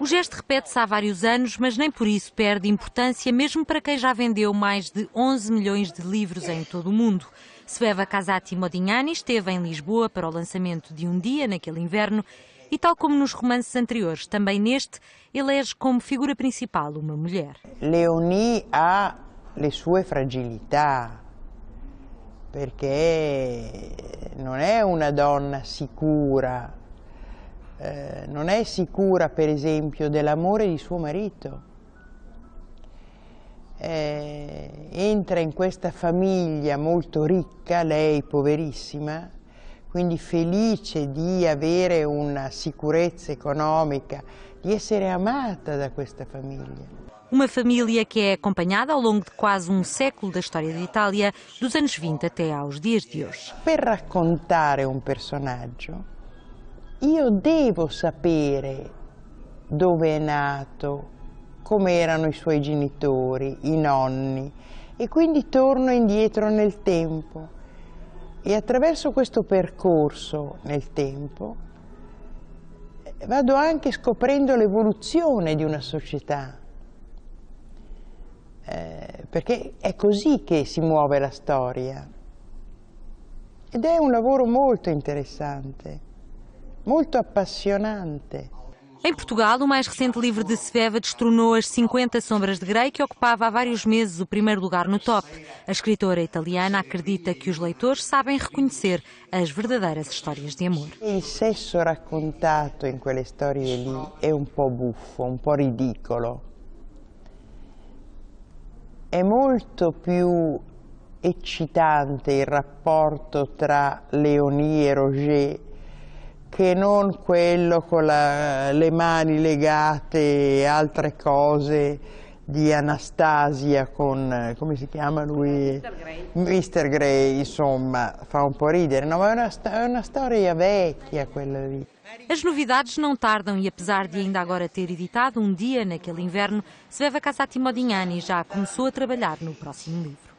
O gesto repete-se há vários anos, mas nem por isso perde importância, mesmo para quem já vendeu mais de 11 milhões de livros em todo o mundo. Sveva Casati Modignani esteve em Lisboa para o lançamento de Um Dia, naquele inverno, e tal como nos romances anteriores, também neste, elege como figura principal uma mulher. Leonie há le sue fragilità, porque não é uma donna sicura, eh, non è sicura, per esempio, dell'amore di suo marito. Eh, entra in questa famiglia molto ricca, lei poverissima, quindi felice di avere una sicurezza economica di essere amata da questa famiglia. una famiglia che è accompagnata al longo di quasi un um secolo della storia d'Italia, Itália, dos anos 20 até aos dias de hoje. Per raccontare un personaggio, io devo sapere dove è nato, come erano i suoi genitori, i nonni, e quindi torno indietro nel tempo. E attraverso questo percorso nel tempo vado anche scoprendo l'evoluzione di una società, eh, perché è così che si muove la storia. Ed è un lavoro molto interessante. muito apaixonante. Em Portugal, o mais recente livro de Sveva destronou as 50 sombras de Grey, que ocupava há vários meses o primeiro lugar no top. A escritora italiana acredita que os leitores sabem reconhecer as verdadeiras histórias de amor. O sesso raccontato em quella história ali é um po' buffo, um po' ridicolo. É muito più eccitante o rapporto tra Leonie e Roger che non quello con la, le mani legate e altre cose di Anastasia con, come si chiama lui? Mr. Grey. Mr. Grey, insomma, fa un po' ridere, no, ma è una, è una storia vecchia quella lì. As novidades não tardam e apesar de ainda agora ter editado um dia naquele inverno, Sveva Casati Modignani já começou a trabalhar no próximo livro.